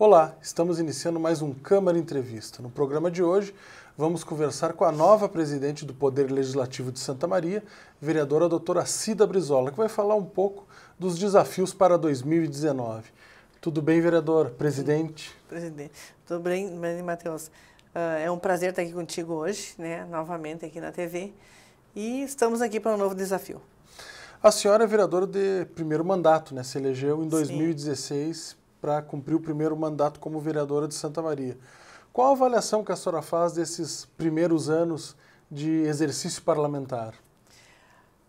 Olá, estamos iniciando mais um Câmara Entrevista. No programa de hoje, vamos conversar com a nova presidente do Poder Legislativo de Santa Maria, vereadora doutora Cida Brizola, que vai falar um pouco dos desafios para 2019. Tudo bem, vereador? Presidente? Presidente. Tudo bem, Mani Matheus. Ah, é um prazer estar aqui contigo hoje, né, novamente aqui na TV. E estamos aqui para um novo desafio. A senhora é vereadora de primeiro mandato, né? Se elegeu em 2016 para cumprir o primeiro mandato como vereadora de Santa Maria. Qual a avaliação que a senhora faz desses primeiros anos de exercício parlamentar?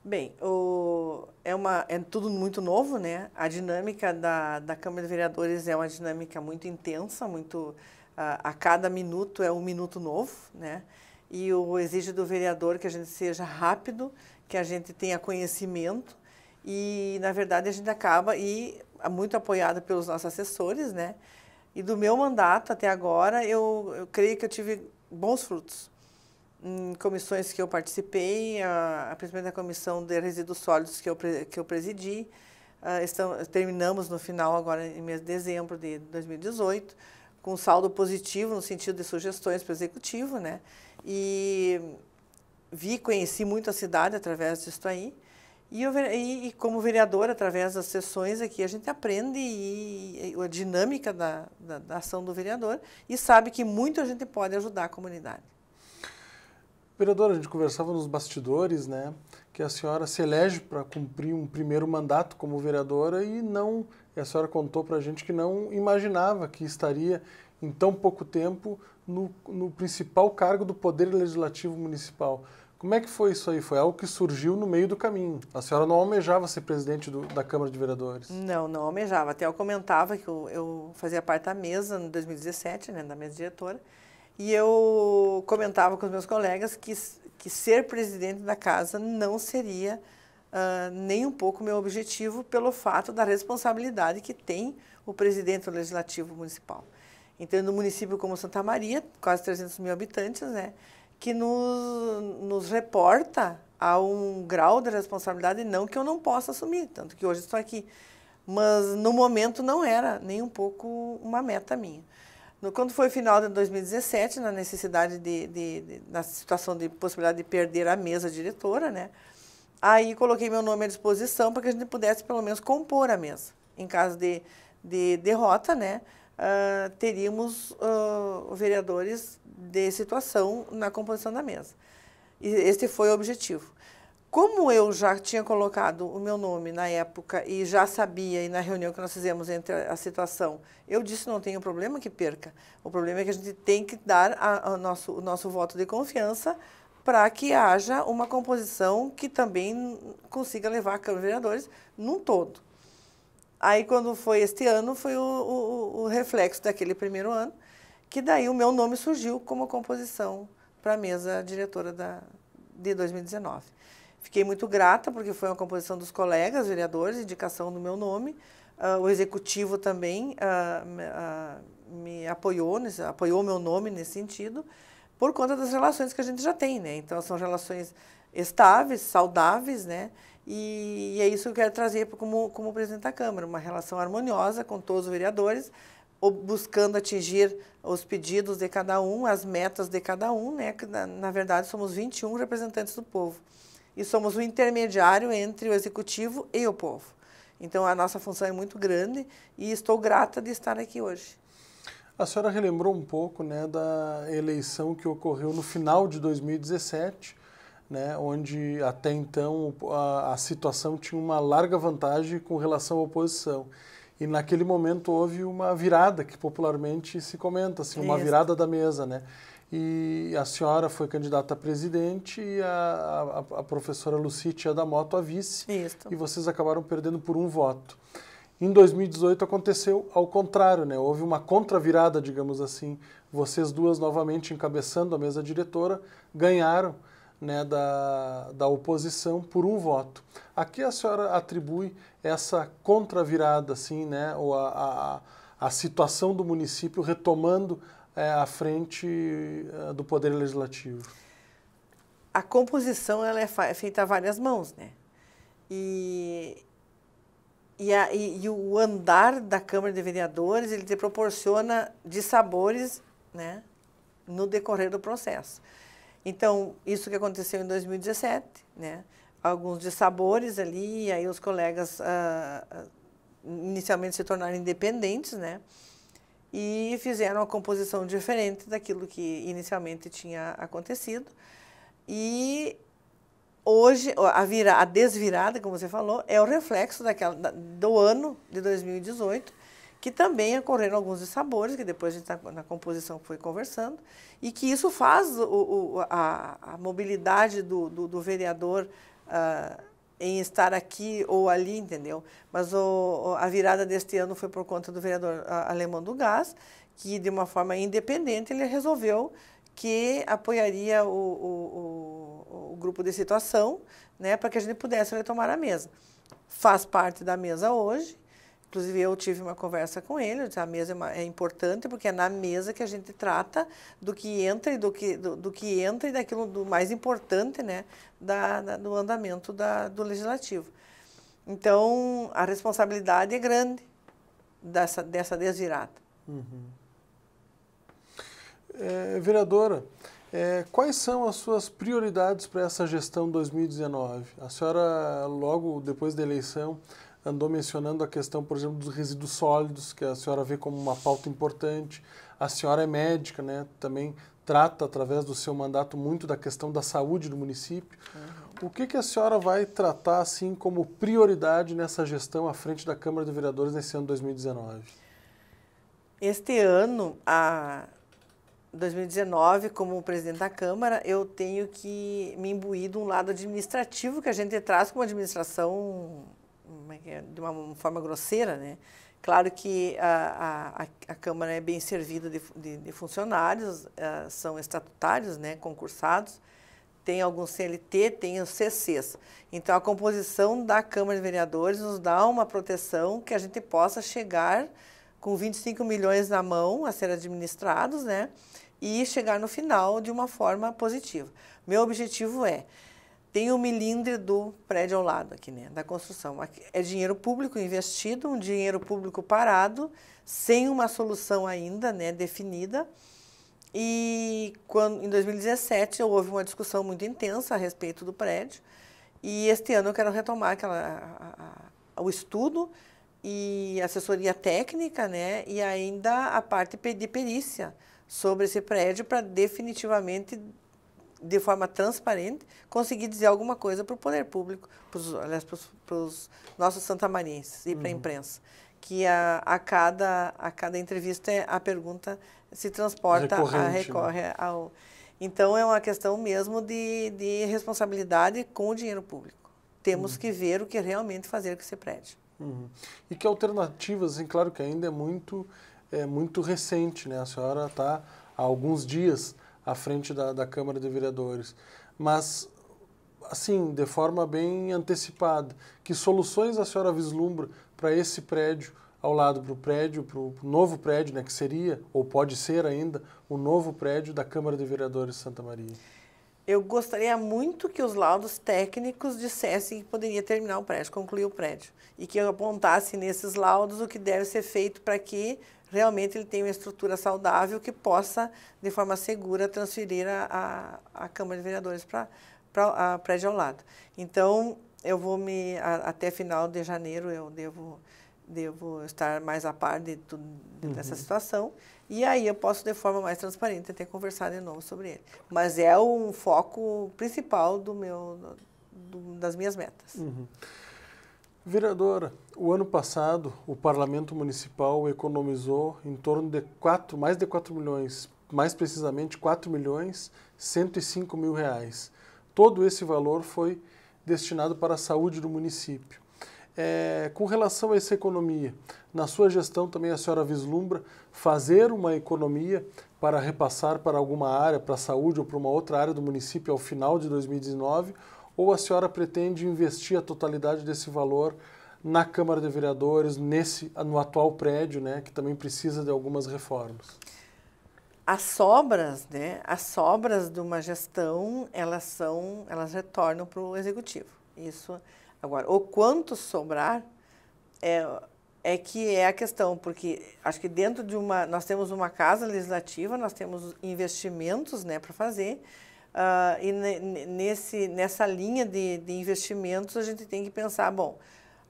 Bem, o, é, uma, é tudo muito novo, né? A dinâmica da, da Câmara de Vereadores é uma dinâmica muito intensa, muito a, a cada minuto é um minuto novo, né? E o exige do vereador que a gente seja rápido, que a gente tenha conhecimento e, na verdade, a gente acaba e muito apoiada pelos nossos assessores, né? E do meu mandato até agora, eu, eu creio que eu tive bons frutos. Em comissões que eu participei, a, principalmente da comissão de resíduos sólidos que eu, que eu presidi, uh, terminamos no final, agora em mês de dezembro de 2018, com saldo positivo no sentido de sugestões para o executivo, né? E vi, conheci muito a cidade através disso aí. E, eu, e, e como vereadora, através das sessões aqui, a gente aprende e, a dinâmica da, da, da ação do vereador e sabe que muito a gente pode ajudar a comunidade. Vereadora, a gente conversava nos bastidores, né, que a senhora se elege para cumprir um primeiro mandato como vereadora e não, e a senhora contou para a gente que não imaginava que estaria em tão pouco tempo no, no principal cargo do Poder Legislativo Municipal. Como é que foi isso aí? Foi algo que surgiu no meio do caminho. A senhora não almejava ser presidente do, da Câmara de Vereadores? Não, não almejava. Até eu comentava que eu, eu fazia parte da mesa em 2017, né, da mesa diretora, e eu comentava com os meus colegas que, que ser presidente da casa não seria uh, nem um pouco meu objetivo pelo fato da responsabilidade que tem o presidente do Legislativo Municipal. Então, no município como Santa Maria, quase 300 mil habitantes, né? que nos, nos reporta a um grau de responsabilidade, não que eu não possa assumir, tanto que hoje estou aqui. Mas no momento não era nem um pouco uma meta minha. No, quando foi o final de 2017, na necessidade de, de, de, na situação de possibilidade de perder a mesa diretora, né? Aí coloquei meu nome à disposição para que a gente pudesse pelo menos compor a mesa. Em caso de, de derrota, né? uh, teríamos uh, vereadores de situação na composição da mesa. E este foi o objetivo. Como eu já tinha colocado o meu nome na época e já sabia, e na reunião que nós fizemos entre a, situação, eu disse não tem problema que perca. O problema é que a gente tem que dar a, a nosso, o nosso voto de confiança para que haja uma composição que também consiga levar a Câmara de Vereadores num todo. Aí, quando foi este ano, foi o, o, o reflexo daquele primeiro ano, que daí o meu nome surgiu como composição para a mesa diretora da, de 2019. Fiquei muito grata, porque foi uma composição dos colegas, vereadores, indicação do meu nome. Uh, o executivo também uh, uh, me apoiou, nesse, apoiou meu nome nesse sentido, por conta das relações que a gente já tem, né? Então, são relações estáveis, saudáveis, né? E, e é isso que eu quero trazer como, como presidente da Câmara, uma relação harmoniosa com todos os vereadores, buscando atingir os pedidos de cada um, as metas de cada um, né? Que na, na verdade somos 21 representantes do povo. E somos o intermediário entre o executivo e o povo. Então a nossa função é muito grande e estou grata de estar aqui hoje. A senhora relembrou um pouco né, da eleição que ocorreu no final de 2017, né, onde até então a, a, situação tinha uma larga vantagem com relação à oposição. E naquele momento houve uma virada, que popularmente se comenta, assim, uma Isso. virada da mesa. Né? E a senhora foi candidata a presidente e a, a, a professora da Moto a vice. Isso. E vocês acabaram perdendo por um voto. Em 2018 aconteceu ao contrário, né? houve uma contravirada, digamos assim. Vocês duas novamente encabeçando a mesa diretora ganharam né, da, da oposição por um voto. Aqui a senhora atribui essa contravirada, assim, né, ou a, a, a situação do município retomando é, a frente é, do Poder Legislativo? A composição ela é, é feita a várias mãos, né? E, e, a, e, e, o andar da Câmara de Vereadores, ele te proporciona de sabores, né? No decorrer do processo. Então, isso que aconteceu em 2017, né? alguns dissabores ali, e aí os colegas ah, ah, inicialmente se tornaram independentes, né? E fizeram a composição diferente daquilo que inicialmente tinha acontecido. E hoje, a, vira, a desvirada, como você falou, é o reflexo daquela, do ano de 2018, que também ocorreram alguns dissabores, que depois a gente na, tá na composição foi conversando, e que isso faz o, o, a, a, mobilidade do, do, do vereador uh, em estar aqui ou ali, entendeu? Mas o, a virada deste ano foi por conta do vereador ah, alemão do gás, que de uma forma independente ele resolveu que apoiaria o, o, o, grupo de situação, né, para que a gente pudesse retomar a mesa. Faz parte da mesa hoje, Inclusive, eu tive uma conversa com ele, a mesa é, uma, é, importante porque é na mesa que a gente trata do que entra e do que, do, do que entra e daquilo do mais importante, né, da, da, do andamento da, do legislativo. Então, a responsabilidade é grande dessa, dessa desvirada. Uhum. É, vereadora, é, quais são as suas prioridades para essa gestão 2019? A senhora, logo depois da eleição, andou mencionando a questão, por exemplo, dos resíduos sólidos, que a senhora vê como uma pauta importante. A senhora é médica, né? Também trata através do seu mandato muito da questão da saúde do município. Uhum. O que, que a senhora vai tratar assim como prioridade nessa gestão à frente da Câmara de Vereadores nesse ano 2019? Este ano, a 2019, como presidente da Câmara, eu tenho que me imbuir de um lado administrativo que a gente traz como administração é, é, de uma forma grosseira, né? Claro que a, a, a Câmara é bem servida de, de, de funcionários, uh, são estatutários, né, concursados, tem alguns CLT, tem os CCs. Então, a composição da Câmara de Vereadores nos dá uma proteção que a gente possa chegar com 25 milhões na mão a ser administrados, né, e chegar no final de uma forma positiva. Meu objetivo é tem o milindre do prédio ao lado aqui, né, da construção. É dinheiro público investido, um dinheiro público parado, sem uma solução ainda né, definida. E quando, em 2017 houve uma discussão muito intensa a respeito do prédio. E este ano eu quero retomar aquela, a, a, o estudo e assessoria técnica, né? E ainda a parte de perícia sobre esse prédio para definitivamente de forma transparente, conseguir dizer alguma coisa para o poder público, aliás, para os nossos santamarenses e para a uhum. imprensa. Que a, a, cada, a cada entrevista é, a pergunta se transporta, a, né? recorre né? ao. Então, é uma questão mesmo de, de responsabilidade com o dinheiro público. Temos uhum. que ver o que realmente fazer com esse prédio. Uhum. E que alternativas, assim, claro que ainda é muito, é muito recente, né? A senhora está há alguns dias à frente da, da Câmara de Vereadores. Mas, assim, de forma bem antecipada, que soluções a senhora vislumbra para esse prédio ao lado para o prédio, para o novo prédio, né, que seria, ou pode ser ainda, o novo prédio da Câmara de Vereadores de Santa Maria? Eu gostaria muito que os laudos técnicos dissessem que poderia terminar o prédio, concluir o prédio, e que apontasse nesses laudos o que deve ser feito para que realmente ele tem uma estrutura saudável que possa, de forma segura, transferir a, a, a Câmara de Vereadores para a prédio ao lado. Então, eu vou me, a, até final de janeiro, eu devo, devo estar mais a par de tudo, uhum. dessa situação, e aí eu posso, de forma mais transparente, até conversar de novo sobre ele. Mas é um foco principal do meu, do, das minhas metas. Uhum. Vereadora, o ano passado o Parlamento Municipal economizou em torno de quatro, mais de 4 milhões, mais precisamente 4 milhões 105 mil reais. Todo esse valor foi destinado para a saúde do município. É, com relação a essa economia, na sua gestão também a senhora vislumbra fazer uma economia para repassar para alguma área, para a saúde ou para uma outra área do município ao final de 2019 ou a senhora pretende investir a totalidade desse valor na Câmara de Vereadores, nesse, no atual prédio, né, que também precisa de algumas reformas? As sobras, né, as sobras de uma gestão, elas são, elas retornam para o executivo. Isso agora, o quanto sobrar é é que é a questão, porque acho que dentro de uma nós temos uma casa legislativa, nós temos investimentos, né, para fazer Uh, e nesse, nessa linha de, de, investimentos, a gente tem que pensar: bom,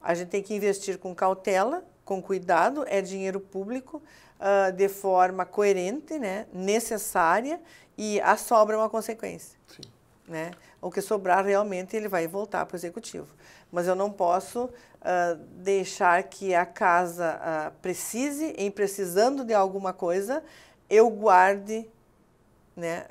a gente tem que investir com cautela, com cuidado, é dinheiro público, uh, de forma coerente, né, necessária, e a sobra é uma consequência. Sim. Né? O que sobrar realmente ele vai voltar para o executivo. Mas eu não posso uh, deixar que a casa precise, em precisando de alguma coisa, eu guarde né,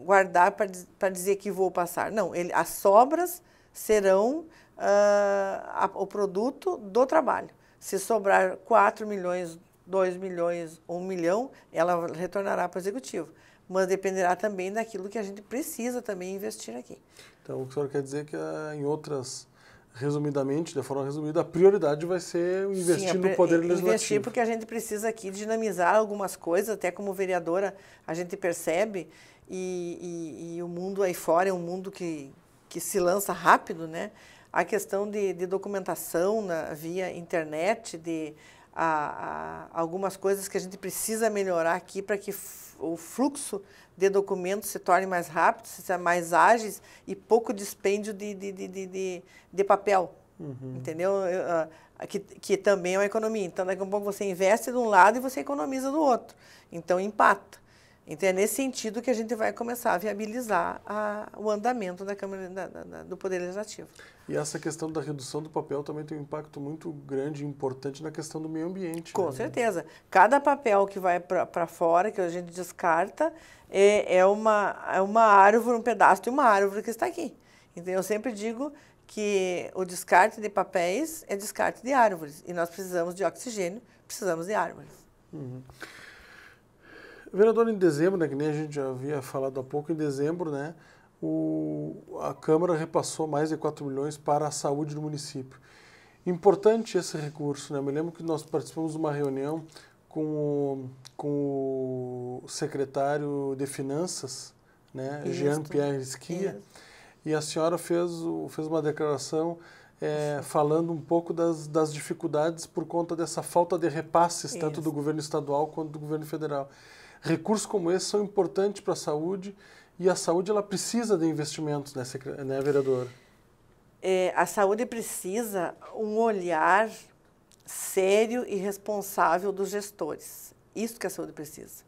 guardar para dizer que vou passar. Não, ele, as sobras serão uh, a, o produto do trabalho. Se sobrar 4 milhões, 2 milhões, 1 milhão, ela retornará para o executivo. Mas dependerá também daquilo que a gente precisa também investir aqui. Então, o que o senhor quer dizer é que ah, em outras resumidamente, de forma resumida, a prioridade vai ser investir Sim, no poder investir legislativo. Investir porque a gente precisa aqui dinamizar algumas coisas, até como vereadora a gente percebe e, e, e, o mundo aí fora é um mundo que, que se lança rápido, né? A questão de, de documentação na, via internet, de a, a, algumas coisas que a gente precisa melhorar aqui para que o fluxo de documentos se torne mais rápido, seja mais ágeis e pouco dispêndio de, de, de, de, de papel, uhum. entendeu? Ah, que, que também é uma economia. Então, daqui a pouco você investe de um lado e você economiza do outro. Então, empata. Então, é nesse sentido que a gente vai começar a viabilizar a, o andamento da Câmara da, da, do Poder Legislativo. E essa questão da redução do papel também tem um impacto muito grande e importante na questão do meio ambiente. Com né? certeza. Cada papel que vai para fora, que a gente descarta, é, é, uma, é uma árvore, um pedaço de uma árvore que está aqui. Então, eu sempre digo que o descarte de papéis é descarte de árvores. E nós precisamos de oxigênio, precisamos de árvores. Uhum. Vereador, em dezembro, né, que nem a gente já havia falado há pouco, em dezembro, né, o, a Câmara repassou mais de 4 milhões para a saúde do município. Importante esse recurso, né? Eu me lembro que nós participamos de uma reunião com o, com o secretário de Finanças, né, Jean Pierre Esquia, e a senhora fez, fez uma declaração é, falando um pouco das, das dificuldades por conta dessa falta de repasses, Isso. tanto do governo estadual quanto do governo federal recursos como esse são importantes para a saúde e a saúde ela precisa de investimentos, né, né vereadora? É, a saúde precisa um olhar sério e responsável dos gestores. Isso que a saúde precisa.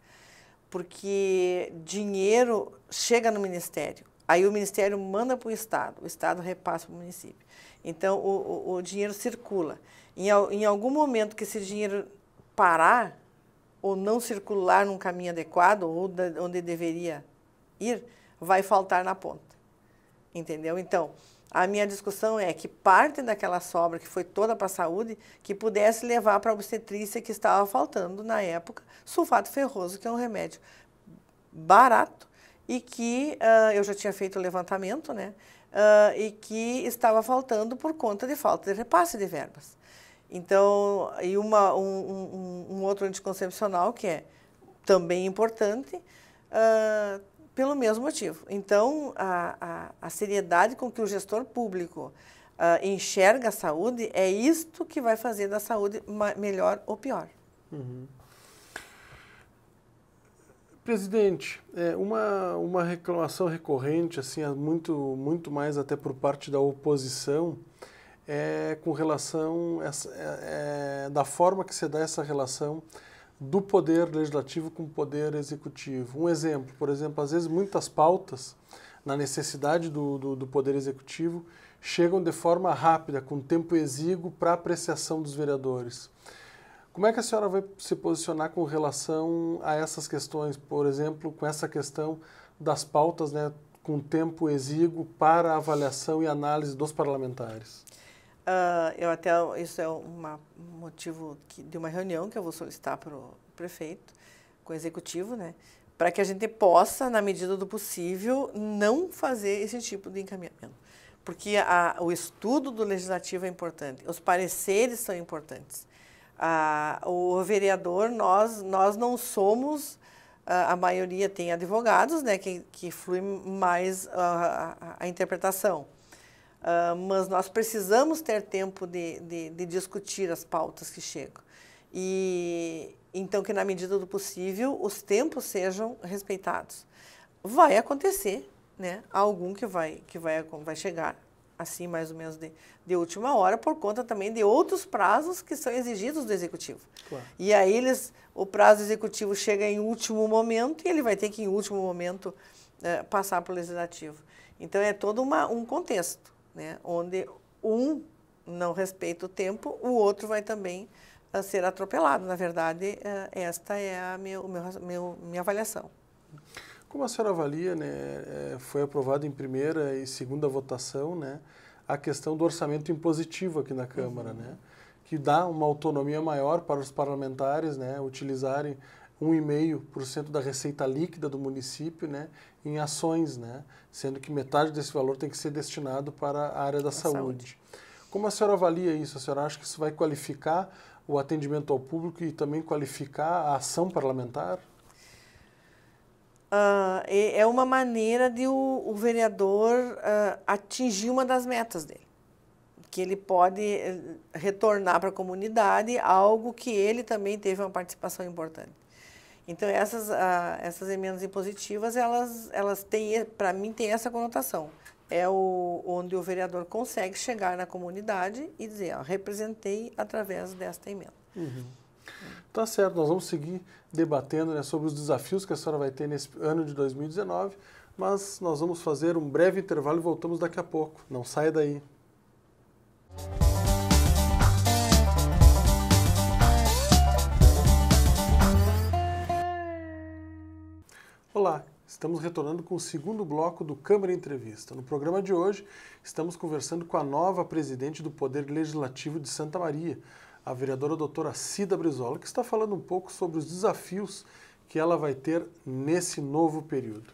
Porque dinheiro chega no Ministério, aí o Ministério manda para o Estado, o Estado repassa para o município. Então, o, o, o dinheiro circula. Em, em algum momento que esse dinheiro parar, ou não circular num caminho adequado, ou onde deveria ir, vai faltar na ponta. Entendeu? Então, a minha discussão é que parte daquela sobra que foi toda para a saúde, que pudesse levar para a obstetrícia que estava faltando na época, sulfato ferroso, que é um remédio barato e que uh, eu já tinha feito o levantamento, né? Uh, e que estava faltando por conta de falta de repasse de verbas. Então, e uma, um, um, um outro anticoncepcional que é também importante, uh, pelo mesmo motivo. Então, a, a, a, seriedade com que o gestor público uh, enxerga a saúde é isto que vai fazer da saúde melhor ou pior. Uhum. Presidente, é, uma, uma reclamação recorrente, assim, é muito, muito mais até por parte da oposição, é com relação essa, é, é, da forma que se dá essa relação do poder legislativo com o poder executivo. Um exemplo, por exemplo, às vezes muitas pautas na necessidade do, do, do poder executivo chegam de forma rápida, com tempo exíguo para apreciação dos vereadores. Como é que a senhora vai se posicionar com relação a essas questões, por exemplo, com essa questão das pautas, né, com tempo exíguo para avaliação e análise dos parlamentares? Uh, eu até isso é um motivo que, de uma reunião que eu vou solicitar para o prefeito, com o executivo, né, para que a gente possa, na medida do possível, não fazer esse tipo de encaminhamento, porque a, o estudo do legislativo é importante, os pareceres são importantes. o vereador, nós, nós não somos, a, a maioria tem advogados, né, que, que flui mais a, a interpretação. Uh, mas nós precisamos ter tempo de, de, de, discutir as pautas que chegam. E então que na medida do possível os tempos sejam respeitados. Vai acontecer, né? Algum que vai que vai vai chegar assim mais ou menos de, de última hora por conta também de outros prazos que são exigidos do executivo. Claro. E aí eles o prazo executivo chega em último momento e ele vai ter que em último momento eh, passar para o legislativo. Então é todo uma, um contexto né? onde um não respeita o tempo, o outro vai também uh, ser atropelado. Na verdade, uh, esta é a meu, meu, meu, minha avaliação. Como a senhora avalia, né, eh, foi aprovado em primeira e segunda votação né, a questão do orçamento impositivo aqui na Câmara, uhum. né, que dá uma autonomia maior para os parlamentares né, utilizarem 1,5% da receita líquida do município né, em ações, né, sendo que metade desse valor tem que ser destinado para a área da saúde. saúde. Como a senhora avalia isso? A senhora acha que isso vai qualificar o atendimento ao público e também qualificar a ação parlamentar? Uh, é uma maneira de o, o vereador uh, atingir uma das metas dele que ele pode eh, retornar para a comunidade algo que ele também teve uma participação importante. Então essas, a, ah, essas emendas impositivas, elas, elas têm, para mim, tem essa conotação. É o, onde o vereador consegue chegar na comunidade e dizer, ó, representei através desta emenda. Uhum. Tá certo, nós vamos seguir debatendo né, sobre os desafios que a senhora vai ter nesse ano de 2019, mas nós vamos fazer um breve intervalo e voltamos daqui a pouco. Não saia daí. Olá, estamos retornando com o segundo bloco do Câmara Entrevista. No programa de hoje, estamos conversando com a nova presidente do Poder Legislativo de Santa Maria, a vereadora doutora Cida Brizola, que está falando um pouco sobre os desafios que ela vai ter nesse novo período.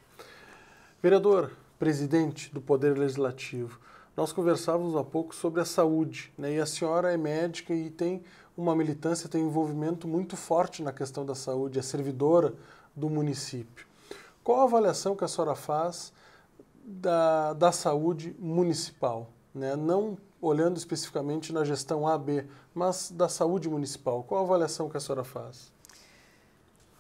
Vereador, presidente do Poder Legislativo, nós conversávamos há pouco sobre a saúde, né? E a senhora é médica e tem uma militância, tem um envolvimento muito forte na questão da saúde, é servidora do município. Qual a avaliação que a senhora faz da, da saúde municipal? Né? Não olhando especificamente na gestão AB, mas da saúde municipal. Qual a avaliação que a senhora faz?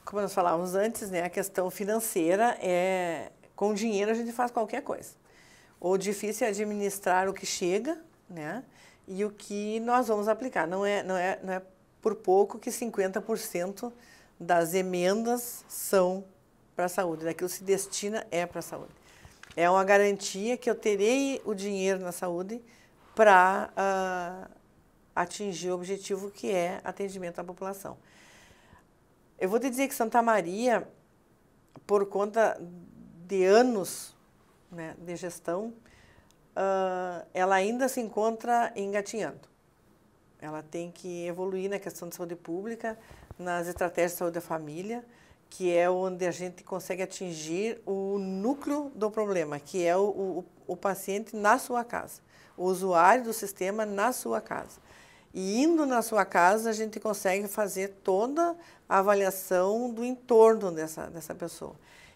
Como nós falávamos antes, né, a questão financeira é com dinheiro a gente faz qualquer coisa. O difícil é administrar o que chega, né? E o que nós vamos aplicar. Não é, não é, não é por pouco que 50% das emendas são para a saúde, daquilo se destina é para a saúde. É uma garantia que eu terei o dinheiro na saúde para uh, ah, atingir o objetivo que é atendimento à população. Eu vou te dizer que Santa Maria, por conta de anos né, de gestão, uh, ela ainda se encontra engatinhando. Ela tem que evoluir na questão de saúde pública, nas estratégias de saúde da família, que é onde a gente consegue atingir o núcleo do problema, que é o, o, o paciente na sua casa, o usuário do sistema na sua casa. E indo na sua casa, a gente consegue fazer toda a avaliação do entorno dessa, dessa pessoa.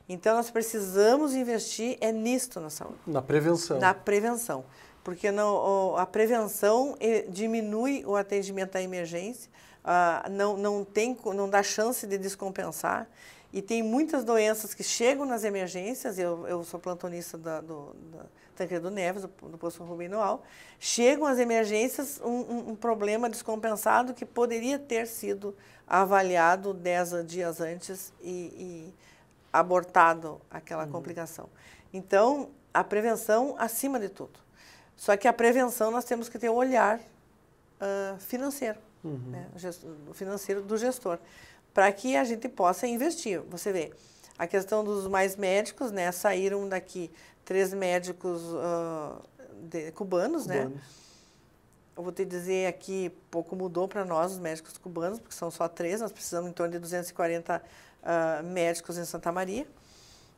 Então, nós precisamos investir é nisto na saúde. Na prevenção. Na prevenção. Porque não, a prevenção eh, diminui o atendimento à emergência, ah, não, não, tem, não dá chance de descompensar. E tem muitas doenças que chegam nas emergências, eu, eu sou plantonista da, do, da Tancredo Neves, do, do posto Rubem Noal, chegam às emergências um, um, problema descompensado que poderia ter sido avaliado 10 dias antes e, e abortado aquela uhum. complicação. Então, a prevenção acima de tudo. Só que a prevenção nós temos que ter um olhar uh, financeiro uhum. né, financeiro do gestor, para que a gente possa investir. Você vê, a questão dos mais médicos, né? Saíram daqui três médicos uh, de, cubanos, né? cubanos, né? Eu vou te dizer aqui, pouco mudou para nós, os médicos cubanos, porque são só três, nós precisamos em torno de 240 uh, ah, médicos em Santa Maria.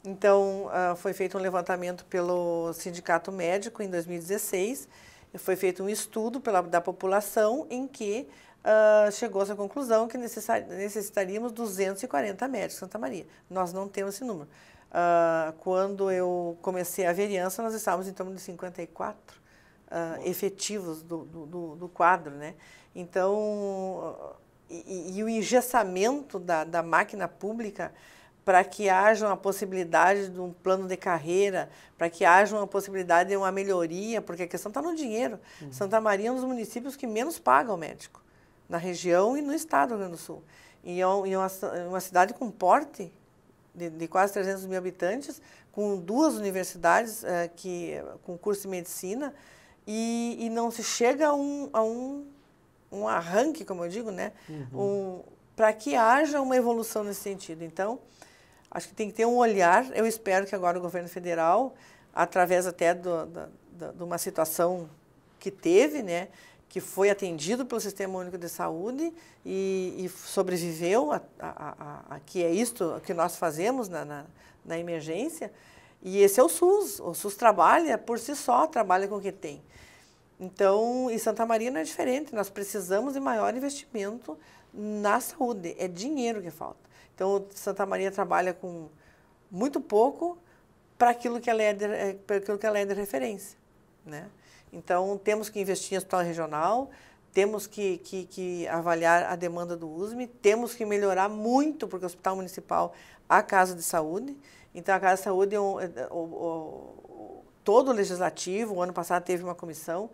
Então, uh, foi feito um levantamento pelo Sindicato Médico em 2016, foi feito um estudo pela, da população em que uh, ah, chegou-se à conclusão que necessar, necessitaríamos 240 médicos em Santa Maria. Nós não temos esse número. Uh, quando eu comecei a veriança, nós estávamos em torno de 54 uh, ah, efetivos do, do, do, quadro, né? Então, e, e o engessamento da, da máquina pública para que haja uma possibilidade de um plano de carreira, para que haja uma possibilidade de uma melhoria, porque a questão está no dinheiro. Uhum. Santa Maria é um dos municípios que menos paga o médico na região e no estado do Rio Grande do Sul. E é, é uma, é uma cidade com porte de, de, quase 300 mil habitantes, com duas universidades é, que, com curso de medicina, e, e não se chega a um, a um, um arranque, como eu digo, né? Uhum. Um, para que haja uma evolução nesse sentido. Então, acho que tem que ter um olhar. Eu espero que agora o governo federal, através até de uma situação que teve, né, que foi atendido pelo Sistema Único de Saúde e, e sobreviveu, a, a, a, que é isto que nós fazemos na, na, na, emergência. E esse é o SUS. O SUS trabalha por si só, trabalha com o que tem. Então, em Santa Maria não é diferente. Nós precisamos de maior investimento na saúde. É dinheiro que falta. Então, Santa Maria trabalha com muito pouco para aquilo que ela é de, é, para aquilo que ela é de referência, né? Então, temos que investir em hospital regional, temos que, que, que, avaliar a demanda do USME, temos que melhorar muito, porque o hospital municipal, a casa de saúde, então a casa de saúde, o, é é, é, o, o, todo o legislativo, o ano passado teve uma comissão,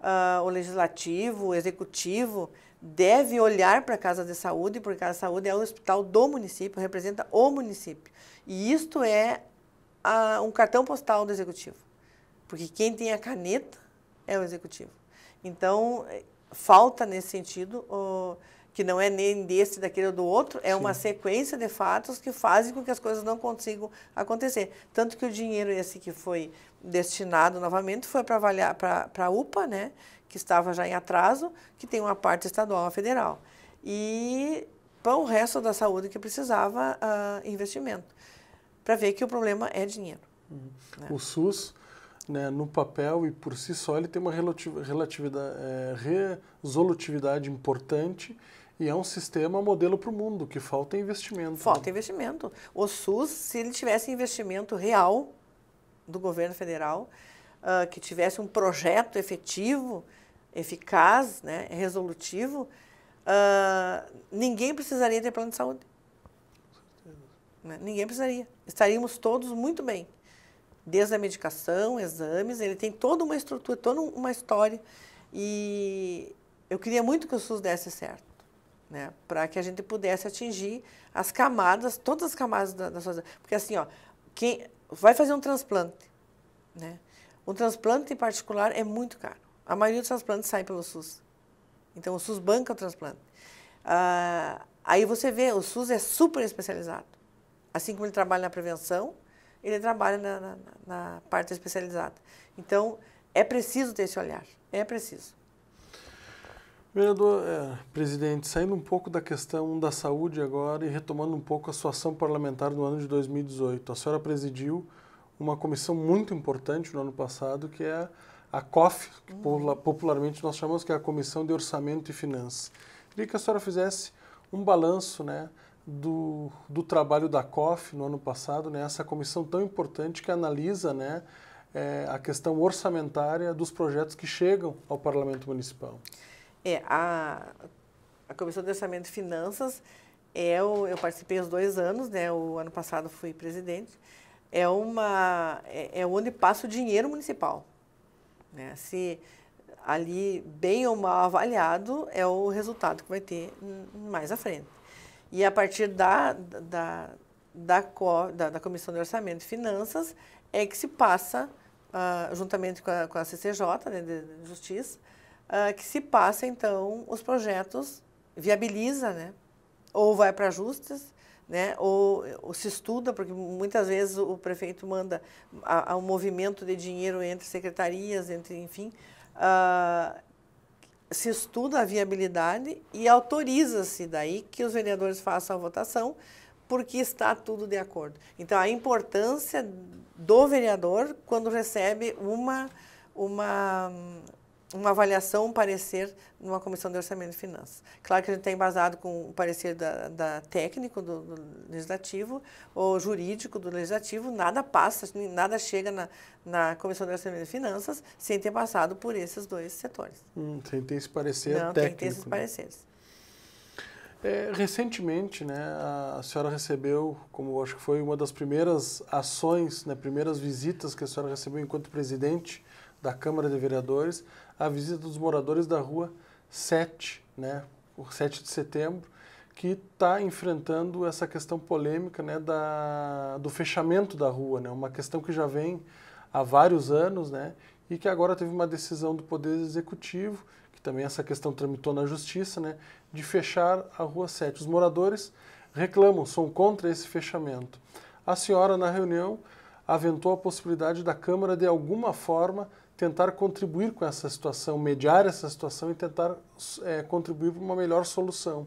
uh, o legislativo, o executivo, deve olhar para a casa de saúde, porque a casa de saúde é o hospital do município, representa o município. E isto é a, ah, um cartão postal do executivo, porque quem tem a caneta é o executivo. Então, é, falta nesse sentido, o, que não é nem desse, daquele ou do outro, é Sim. uma sequência de fatos que fazem com que as coisas não consigam acontecer. Tanto que o dinheiro esse que foi destinado novamente foi para avaliar para a UPA, né, que estava já em atraso, que tem uma parte estadual e federal. E para o resto da saúde que precisava uh, investimento. Para ver que o problema é dinheiro. Uhum. Né? O SUS né, no papel e por si só ele tem uma relatividade, é, resolutividade importante e é um sistema modelo para o mundo, que falta investimento. Né? Falta investimento. O SUS, se ele tivesse investimento real do governo federal, uh, que tivesse um projeto efetivo, eficaz, né, resolutivo, uh, ninguém precisaria ter plano de saúde. Né, ninguém precisaria. Estaríamos todos muito bem desde a medicação, exames, ele tem toda uma estrutura, toda uma história e eu queria muito que o SUS desse certo, né, para que a gente pudesse atingir as camadas, todas as camadas da, da sociedade, porque assim, ó, quem vai fazer um transplante, né, um transplante em particular é muito caro, a maioria dos transplantes sai pelo SUS, então o SUS banca o transplante. Ah, aí você vê, o SUS é super especializado, assim como ele trabalha na prevenção, ele trabalha na, na, na parte especializada. Então, é preciso ter esse olhar, é preciso. Vereador, é, presidente, saindo um pouco da questão da saúde agora e retomando um pouco a sua ação parlamentar no ano de 2018. A senhora presidiu uma comissão muito importante no ano passado, que é a COF, que uhum. popularmente nós chamamos que é a Comissão de Orçamento e Finanças. Queria que a senhora fizesse um balanço né, do, do trabalho da COF no ano passado, né, essa comissão tão importante que analisa né, é, a questão orçamentária dos projetos que chegam ao Parlamento Municipal. É, a, a Comissão de Orçamento e Finanças, é, eu, eu participei os dois anos, né, o ano passado fui presidente, é, uma, é, é onde passa o dinheiro municipal. Né? Se ali, bem ou mal avaliado, é o resultado que vai ter mais à frente. E a partir da, da, da, da, da Comissão de Orçamento e Finanças é que se passa, uh, juntamente com a, com a CCJ, né, de, Justiça, uh, que se passa, então, os projetos, viabiliza, né? Ou vai para ajustes, né? Ou, ou, se estuda, porque muitas vezes o prefeito manda a, a um movimento de dinheiro entre secretarias, entre enfim, uh, se estuda a viabilidade e autoriza-se daí que os vereadores façam a votação, porque está tudo de acordo. Então, a importância do vereador quando recebe uma, uma uma avaliação, um parecer numa comissão de orçamento e finanças. Claro que a gente tem embasado com o parecer da, da técnico do, do, legislativo ou jurídico do legislativo, nada passa, nada chega na, na comissão de orçamento e finanças sem ter passado por esses dois setores. Hum, tem que ter esse parecer Não, técnico. Tem que ter esses né? pareceres. É, recentemente, né, a senhora recebeu, como acho que foi uma das primeiras ações, né, primeiras visitas que a senhora recebeu enquanto presidente da Câmara de Vereadores, a visita dos moradores da rua 7, né, o 7 de setembro, que está enfrentando essa questão polêmica né, da, do fechamento da rua, né, uma questão que já vem há vários anos né, e que agora teve uma decisão do Poder Executivo, que também essa questão tramitou na Justiça, né, de fechar a Rua 7. Os moradores reclamam, são contra esse fechamento. A senhora, na reunião, aventou a possibilidade da Câmara, de alguma forma, tentar contribuir com essa situação, mediar essa situação e tentar é, contribuir para uma melhor solução.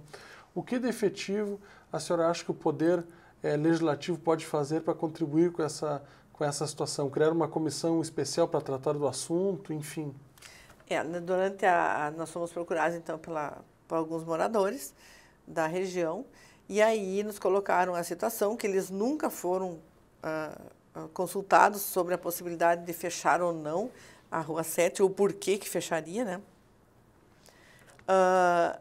O que de efetivo a senhora acha que o poder é, legislativo pode fazer para contribuir com essa, com essa situação? Criar uma comissão especial para tratar do assunto, enfim? É, né, durante a, nós fomos procurados então pela, por alguns moradores da região e aí nos colocaram a situação que eles nunca foram ah, ah consultados sobre a possibilidade de fechar ou não a Rua 7, o porquê que que fecharia, né? Uh,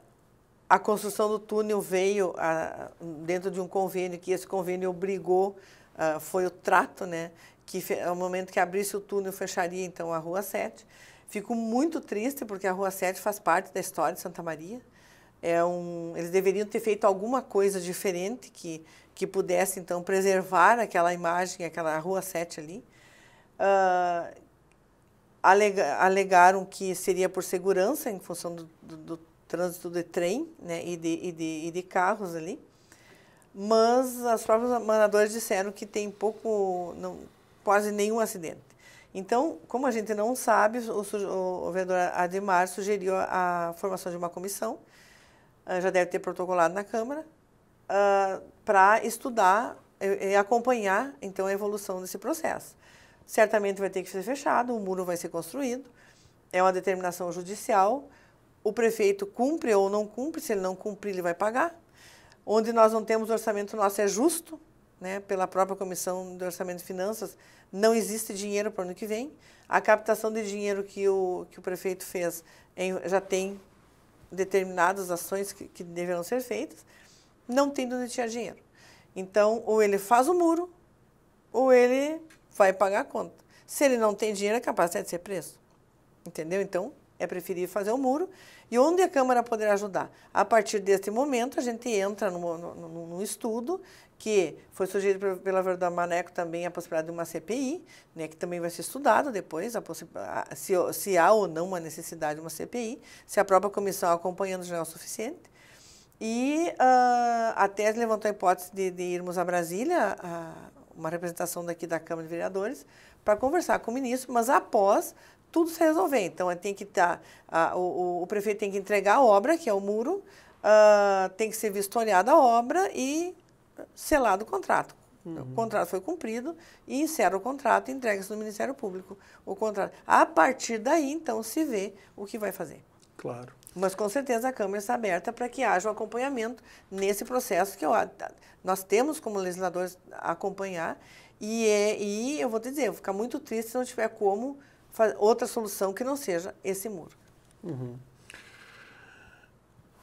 a construção do túnel veio a, dentro de um convênio, que esse convênio obrigou, uh, foi o trato, né? Que ao é momento que abrisse o túnel, fecharia então a Rua 7. Fico muito triste, porque a Rua 7 faz parte da história de Santa Maria. É um, eles deveriam ter feito alguma coisa diferente que, que pudesse, então, preservar aquela imagem, aquela Rua 7 ali. Uh, alegaram que seria por segurança, em função do, do, do trânsito de trem né, e, de, e, de, e de carros ali. Mas as próprias mandadoras disseram que tem pouco, não, quase nenhum acidente. Então, como a gente não sabe, o, o, o vereador Ademar sugeriu a, a formação de uma comissão, ah, já deve ter protocolado na Câmara, uh, ah, para estudar e acompanhar então a evolução desse processo certamente vai ter que ser fechado, um muro vai ser construído, é uma determinação judicial, o prefeito cumpre ou não cumpre, se ele não cumprir, ele vai pagar. Onde nós não temos orçamento nosso é justo, né, pela própria Comissão de Orçamento e Finanças, não existe dinheiro para o ano que vem. A captação de dinheiro que o, que o prefeito fez em, já tem determinadas ações que, que deverão ser feitas, não tem de onde tirar dinheiro. Então, ou ele faz o muro, ou ele vai pagar a conta. Se ele não tem dinheiro, é capaz de ser preso. Entendeu? Então, é preferível fazer o um muro. E onde a Câmara poderá ajudar? A partir deste momento, a gente entra num, no estudo que foi sugerido pela vereadora Maneco também a possibilidade de uma CPI, né, que também vai ser estudado depois, a se, se, há ou não uma necessidade de uma CPI, se a própria comissão acompanhando já é o suficiente. E uh, a tese levantou a hipótese de, de irmos a Brasília, uma representação daqui da Câmara de Vereadores, para conversar com o ministro, mas após tudo se resolver. Então, tem que estar, tá, o, o, prefeito tem que entregar a obra, que é o muro, uh, tem que ser vistoriada a obra e selado o contrato. Uhum. O contrato foi cumprido e encerra o contrato e entrega-se no Ministério Público o contrato. A partir daí, então, se vê o que vai fazer. Claro. Mas com certeza a Câmara está aberta para que haja o um acompanhamento nesse processo que eu, nós temos como legisladores acompanhar. E, é, e eu vou te dizer, eu vou ficar muito triste se não tiver como outra solução que não seja esse muro. Uhum.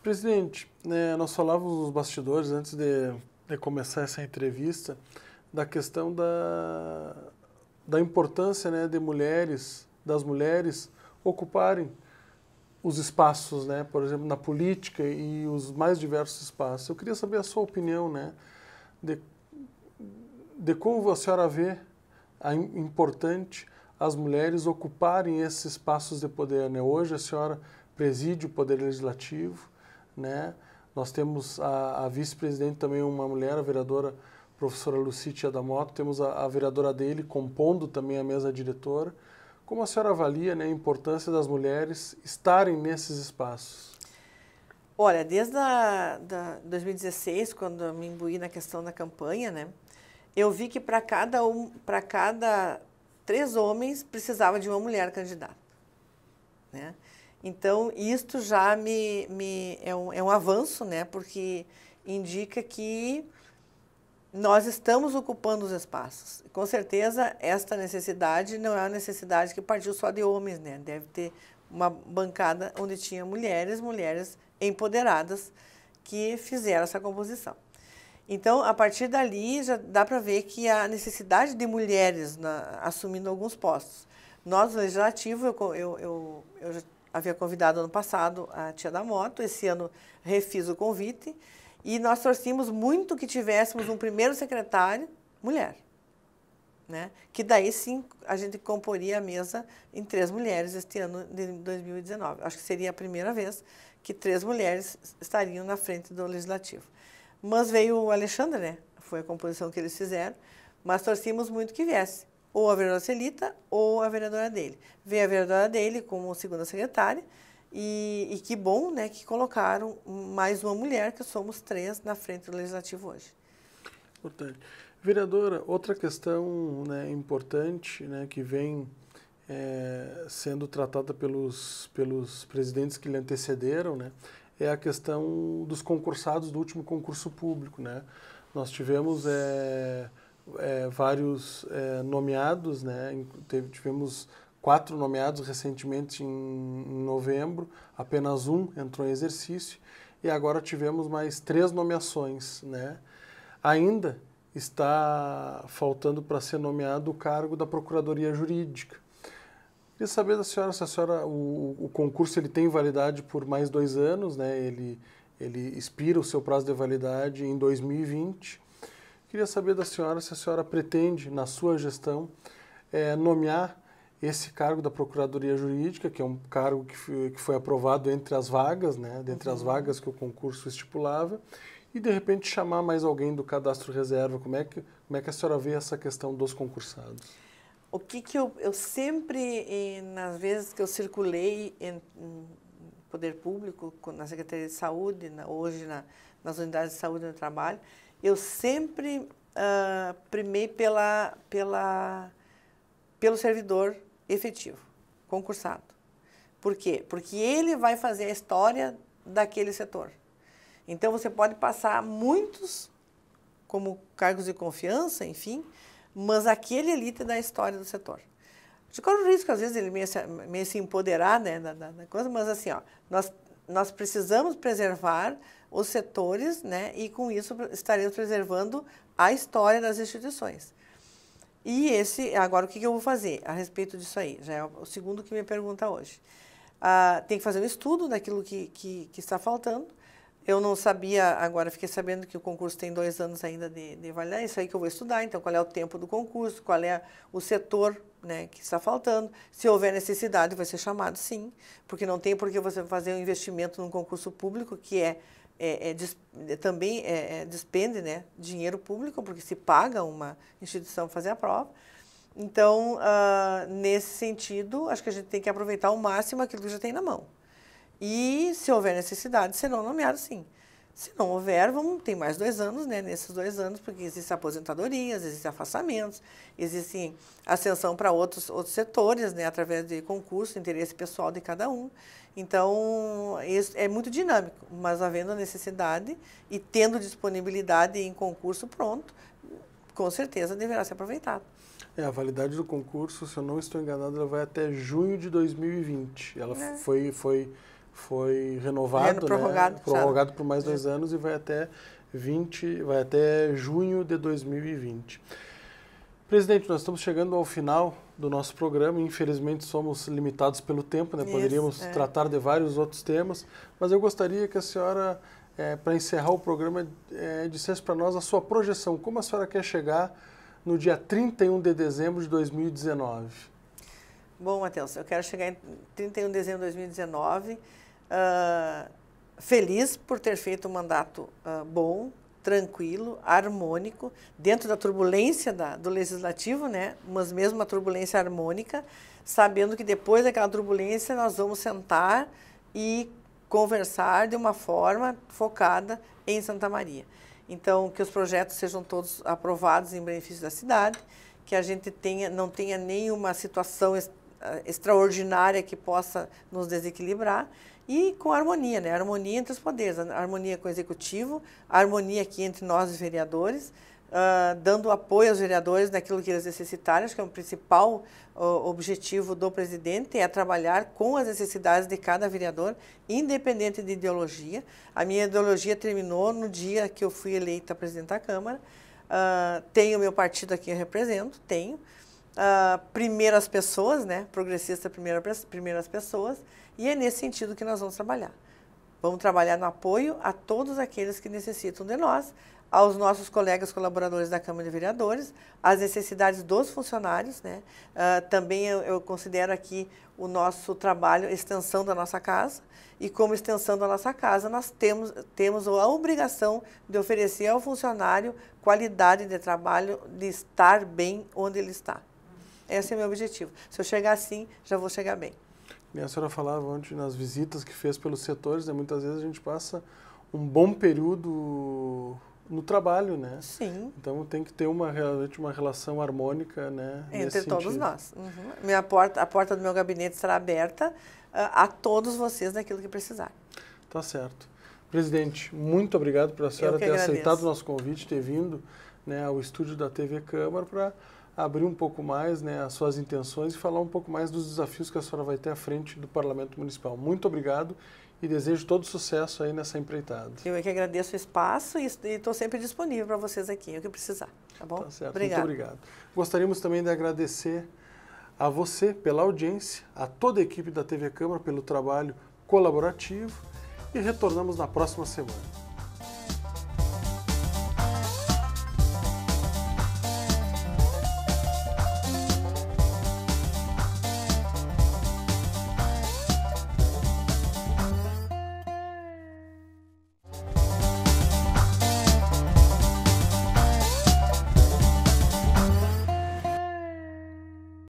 Presidente, né, nós falávamos nos bastidores, antes de, de começar essa entrevista, da questão da, da importância né, de mulheres, das mulheres ocuparem os espaços, né? Por exemplo, na política e os mais diversos espaços. Eu queria saber a sua opinião, né? De, de como a senhora vê a importante as mulheres ocuparem esses espaços de poder, né? Hoje a senhora preside o Poder Legislativo, né? Nós temos a, a vice-presidente também uma mulher, a vereadora professora da Moto, temos a, a vereadora dele compondo também a mesa diretora. Como a senhora avalia né, a importância das mulheres estarem nesses espaços? Olha, desde a, da 2016, quando eu me imbuí na questão da campanha, né, eu vi que para cada, um, cada três homens precisava de uma mulher candidata. Né? Então, isto já me, me é, um, é um avanço, né, porque indica que nós estamos ocupando os espaços. Com certeza, esta necessidade não é uma necessidade que partiu só de homens, né? Deve ter uma bancada onde tinha mulheres, mulheres empoderadas que fizeram essa composição. Então, a partir dali, já dá para ver que a necessidade de mulheres na, assumindo alguns postos. Nós, no Legislativo, eu, eu, eu, eu havia convidado ano passado a tia da moto, esse ano refiz o convite, e nós torcíamos muito que tivéssemos um primeiro secretário mulher. Né? Que daí sim a gente comporia a mesa em três mulheres este ano de 2019. Acho que seria a primeira vez que três mulheres estariam na frente do legislativo. Mas veio o Alexandre, né? Foi a composição que eles fizeram, mas torcíamos muito que viesse ou a vereadora Celita ou a vereadora dele. Veio a vereadora dele como segunda secretária e, e, que bom né, que colocaram mais uma mulher, que somos três, na frente do Legislativo hoje. Importante. Vereadora, outra questão né, importante né, que vem é, sendo tratada pelos, pelos presidentes que lhe antecederam né, é a questão dos concursados do último concurso público. Né? Nós tivemos é, é, vários é, nomeados, né, tivemos quatro nomeados recentemente em novembro, apenas um entrou em exercício e agora tivemos mais três nomeações, né? Ainda está faltando para ser nomeado o cargo da Procuradoria Jurídica. Queria saber da senhora se a senhora o, o concurso ele tem validade por mais dois anos, né? Ele ele expira o seu prazo de validade em 2020. Queria saber da senhora se a senhora pretende, na sua gestão, é, nomear esse cargo da Procuradoria Jurídica, que é um cargo que, foi, que foi aprovado entre as vagas, né, dentre uhum. as vagas que o concurso estipulava, e de repente chamar mais alguém do cadastro reserva. Como é que, como é que a senhora vê essa questão dos concursados? O que, que eu, eu sempre, nas vezes que eu circulei em, poder público, na Secretaria de Saúde, na, hoje na, nas unidades de saúde no trabalho, eu sempre uh, primei pela, pela, pelo servidor efetivo, concursado. Por quê? Porque ele vai fazer a história daquele setor. Então você pode passar muitos como cargos de confiança, enfim, mas aquele é elite da história do setor. De qual o risco, às vezes, ele meio se, meio se empoderar né, da, coisa, mas assim, ó, nós, nós precisamos preservar os setores né, e, com isso, estaremos preservando a história das instituições. E esse, agora o que, que eu vou fazer a respeito disso aí? Já é o segundo que me pergunta hoje. Ah, tem que fazer um estudo daquilo que, que, que, está faltando. Eu não sabia, agora fiquei sabendo que o concurso tem dois anos ainda de, de avaliar, isso aí que eu vou estudar, então qual é o tempo do concurso, qual é o setor né, que está faltando. Se houver necessidade, vai ser chamado sim, porque não tem por que você fazer um investimento num concurso público que é é, é, é também é, é, despende né, dinheiro público, porque se paga uma instituição fazer a prova. Então, uh, nesse sentido, acho que a gente tem que aproveitar ao máximo aquilo que já tem na mão. E, se houver necessidade, serão nomeados sim. Se não houver, vamos ter mais dois anos, né? Nesses dois anos, porque existem aposentadorias, existem afastamentos, existem ascensão para outros, outros setores, né? Através de concurso, interesse pessoal de cada um. Então, isso é muito dinâmico, mas havendo necessidade e tendo disponibilidade em concurso pronto, com certeza deverá ser aproveitado. É, a validade do concurso, se eu não estou enganado, ela vai até junho de 2020. Ela é. foi, foi foi renovado, né? prorrogado, né? prorrogado por mais é. dois anos e vai até 20, vai até junho de 2020. Presidente, nós estamos chegando ao final do nosso programa. Infelizmente, somos limitados pelo tempo, né? Poderíamos Isso, é. tratar de vários outros temas, mas eu gostaria que a senhora, é, para encerrar o programa, é, dissesse para nós a sua projeção. Como a senhora quer chegar no dia 31 de dezembro de 2019? Bom, Matheus, eu quero chegar em 31 de dezembro de 2019 ah, feliz por ter feito um mandato uh, bom, tranquilo, harmônico, dentro da turbulência da, do legislativo, né? mas mesmo uma turbulência harmônica, sabendo que depois daquela turbulência nós vamos sentar e conversar de uma forma focada em Santa Maria. Então, que os projetos sejam todos aprovados em benefício da cidade, que a gente tenha, não tenha nenhuma situação ah, extraordinária que possa nos desequilibrar e com harmonia, né? Harmonia entre os poderes, harmonia com o executivo, harmonia aqui entre nós vereadores, uh, dando apoio aos vereadores naquilo que eles necessitarem. Acho que é o um principal uh, objetivo do presidente é trabalhar com as necessidades de cada vereador, independente de ideologia. A minha ideologia terminou no dia que eu fui eleita presidente da Câmara. Uh, tenho meu partido aqui, eu represento, tenho uh, primeiras pessoas, né? Progressista primeira, primeiras pessoas, e é nesse sentido que nós vamos trabalhar. Vamos trabalhar no apoio a todos aqueles que necessitam de nós, aos nossos colegas colaboradores da Câmara de Vereadores, às necessidades dos funcionários. Né? Uh, também eu, eu, considero aqui o nosso trabalho extensão da nossa casa, e como extensão da nossa casa, nós temos, temos a obrigação de oferecer ao funcionário qualidade de trabalho, de estar bem onde ele está. Esse é meu objetivo. Se eu chegar assim, já vou chegar bem. Minha a senhora falava ontem nas visitas que fez pelos setores, né? muitas vezes a gente passa um bom período no trabalho, né? Sim. Então tem que ter uma realmente uma relação harmônica, né? Entre todos sentido. nós. Uhum. Minha porta, a porta do meu gabinete estará aberta uh, a todos vocês naquilo que precisar. Tá certo. Presidente, muito obrigado por a senhora ter agradeço. aceitado o nosso convite, ter vindo né, ao estúdio da TV Câmara para abrir um pouco mais né, as suas intenções e falar um pouco mais dos desafios que a senhora vai ter à frente do Parlamento Municipal. Muito obrigado e desejo todo sucesso aí nessa empreitada. Eu é que agradeço o espaço e estou sempre disponível para vocês aqui, o que precisar, tá bom? Tá certo, obrigado. muito obrigado. Gostaríamos também de agradecer a você pela audiência, a toda a equipe da TV Câmara pelo trabalho colaborativo e retornamos na próxima semana.